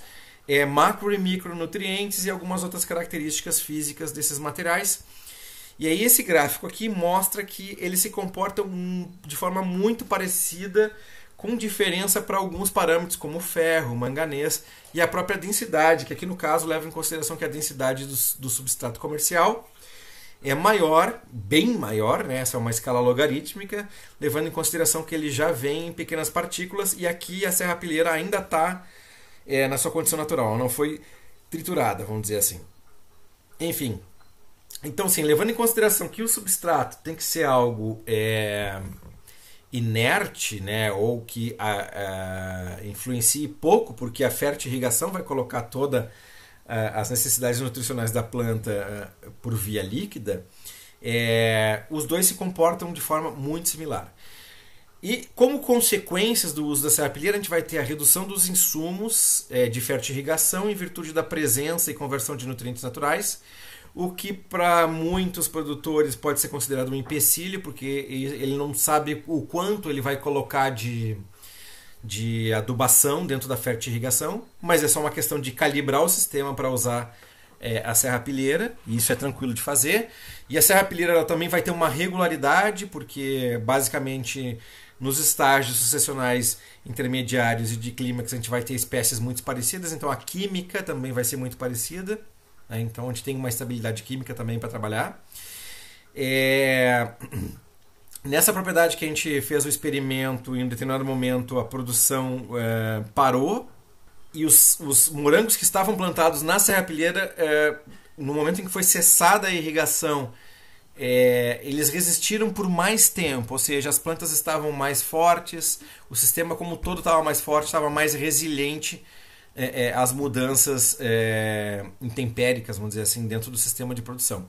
Speaker 1: é, macro e micronutrientes e algumas outras características físicas desses materiais e aí esse gráfico aqui mostra que eles se comportam hum, de forma muito parecida, com diferença para alguns parâmetros como ferro, manganês e a própria densidade, que aqui no caso leva em consideração que a densidade do, do substrato comercial é maior, bem maior, né? essa é uma escala logarítmica, levando em consideração que ele já vem em pequenas partículas e aqui a serrapilheira ainda está é, eh, na sua condição natural, não foi triturada, vamos dizer assim. Enfim, então, sim, levando em consideração que o substrato tem que ser algo é, inerte, né, ou que a, a, influencie pouco, porque a fertirrigação vai colocar todas as necessidades nutricionais da planta a, por via líquida, é, os dois se comportam de forma muito similar. E como consequências do uso da serrapilheira, a gente vai ter a redução dos insumos é, de fertirrigação em virtude da presença e conversão de nutrientes naturais, o que para muitos produtores pode ser considerado um empecilho, porque ele não sabe o quanto ele vai colocar de, de adubação dentro da fertirrigação, mas é só uma questão de calibrar o sistema para usar é, a serrapilheira, e isso é tranquilo de fazer. E a serrapilheira ela também vai ter uma regularidade, porque basicamente nos estágios sucessionais intermediários e de clímax a gente vai ter espécies muito parecidas, então a química também vai ser muito parecida. Né? Então a gente tem uma estabilidade química também para trabalhar. É... Nessa propriedade que a gente fez o experimento, em um determinado momento a produção é, parou e os, os, morangos que estavam plantados na Serra Pilheira, é, no momento em que foi cessada a irrigação, é, eles resistiram por mais tempo, ou seja, as plantas estavam mais fortes, o sistema como todo estava mais forte, estava mais resiliente é, é, as mudanças é, intempéricas, vamos dizer assim, dentro do sistema de produção.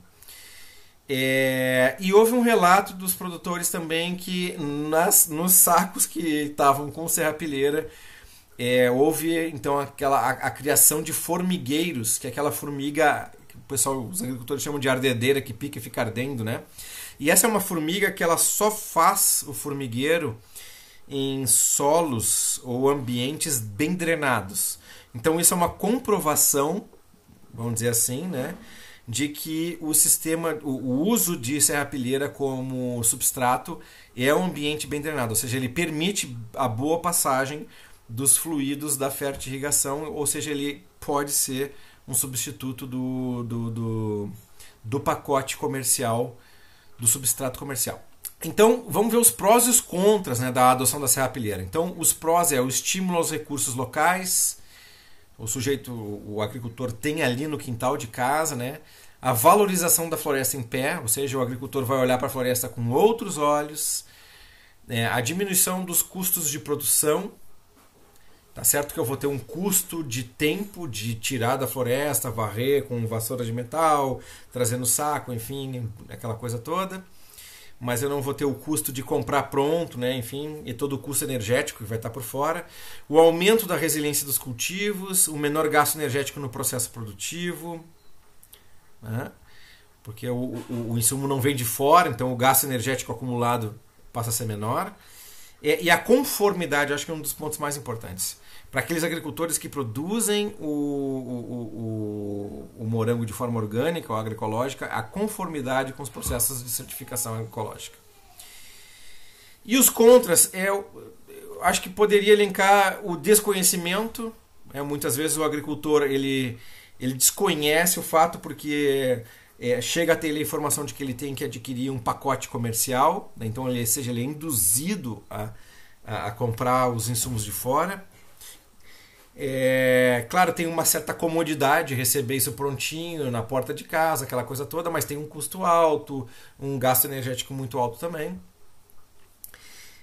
Speaker 1: É, e houve um relato dos produtores também que nas, nos sacos que estavam com serrapilheira é, houve então aquela a, a, criação de formigueiros, que é aquela formiga que o pessoal, os agricultores chamam de ardedeira que pica e fica ardendo, né? E essa é uma formiga que ela só faz o formigueiro em solos ou ambientes bem drenados. Então isso é uma comprovação, vamos dizer assim, né, de que o sistema, o, uso de serrapilheira como substrato é um ambiente bem drenado, ou seja, ele permite a boa passagem dos fluidos da fertirrigação, ou seja, ele pode ser um substituto do, do, do, do pacote comercial, do substrato comercial. Então, vamos ver os prós e os contras né, da adoção da serrapilheira. Então, os prós é o estímulo aos recursos locais, o sujeito, o agricultor tem ali no quintal de casa, né? A valorização da floresta em pé, ou seja, o agricultor vai olhar para a floresta com outros olhos, né? a diminuição dos custos de produção, tá certo que eu vou ter um custo de tempo de tirar da floresta, varrer com vassoura de metal, trazendo saco, enfim, aquela coisa toda mas eu não vou ter o custo de comprar pronto, né? enfim, e todo o custo energético que vai estar por fora. O aumento da resiliência dos cultivos, o menor gasto energético no processo produtivo, né? porque o, o, o, insumo não vem de fora, então o gasto energético acumulado passa a ser menor. E, e a conformidade, acho que é um dos pontos mais importantes para aqueles agricultores que produzem o, o, o, o, morango de forma orgânica ou agroecológica, a conformidade com os processos de certificação agroecológica. E os contras, é, acho que poderia elencar o desconhecimento. É, muitas vezes o agricultor ele, ele desconhece o fato porque é, chega a ter a informação de que ele tem que adquirir um pacote comercial, né? então ele, seja ele é induzido a, a, a comprar os insumos de fora é, claro, tem uma certa comodidade receber isso prontinho na porta de casa, aquela coisa toda, mas tem um custo alto, um gasto energético muito alto também.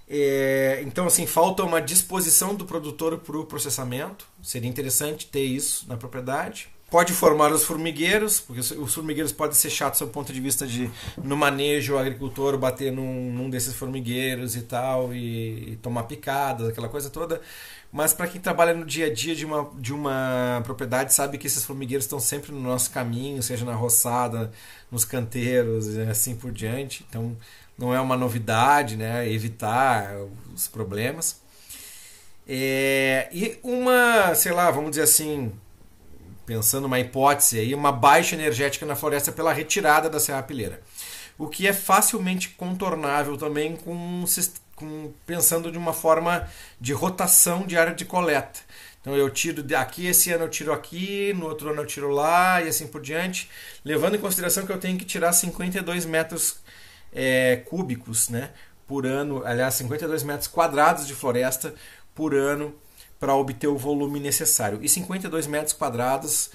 Speaker 1: É, então, assim, falta uma disposição do produtor para o processamento. Seria interessante ter isso na propriedade. Pode formar os formigueiros, porque os formigueiros podem ser chatos do ponto de vista de, no manejo, o agricultor bater num, num desses formigueiros e tal, e, e tomar picadas, aquela coisa toda mas para quem trabalha no dia a dia de uma, de uma propriedade, sabe que esses formigueiros estão sempre no nosso caminho, seja na roçada, nos canteiros e assim por diante. Então, não é uma novidade, né? Evitar os problemas. É, e uma, sei lá, vamos dizer assim, pensando uma hipótese aí, uma baixa energética na floresta pela retirada da serrapilheira. O que é facilmente contornável também com, com, pensando de uma forma de rotação de área de coleta. Então eu tiro daqui, esse ano eu tiro aqui, no outro ano eu tiro lá e assim por diante, levando em consideração que eu tenho que tirar 52 metros é, cúbicos né, por ano, aliás, 52 metros quadrados de floresta por ano para obter o volume necessário. E 52 metros quadrados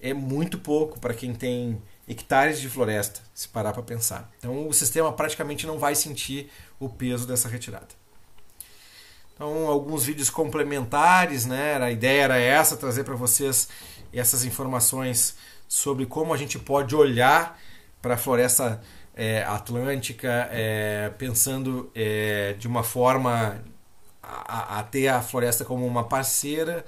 Speaker 1: é muito pouco para quem tem hectares de floresta, se parar para pensar. Então o sistema praticamente não vai sentir o peso dessa retirada. Então, alguns vídeos complementares, né? A ideia era essa, trazer para vocês essas informações sobre como a gente pode olhar para a floresta é, atlântica, é, pensando é, de uma forma a, a, ter a floresta como uma parceira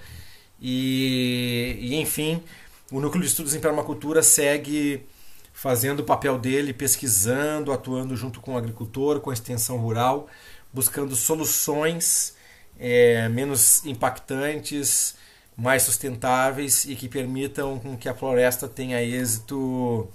Speaker 1: e, e enfim, o Núcleo de Estudos em Permacultura segue fazendo o papel dele, pesquisando, atuando junto com o agricultor, com a extensão rural, buscando soluções é, menos impactantes, mais sustentáveis e que permitam que a floresta tenha êxito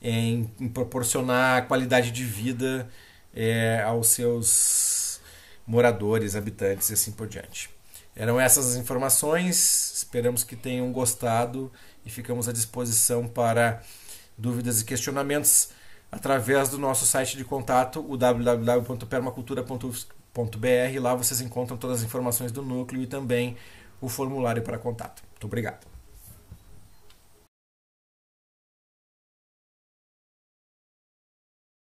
Speaker 1: é, em, em proporcionar qualidade de vida é, aos seus moradores, habitantes e assim por diante. Eram essas as informações, esperamos que tenham gostado e ficamos à disposição para dúvidas e questionamentos através do nosso site de contato, o www.permacultura.br. Lá vocês encontram todas as informações do núcleo e também o formulário para contato. Muito obrigado.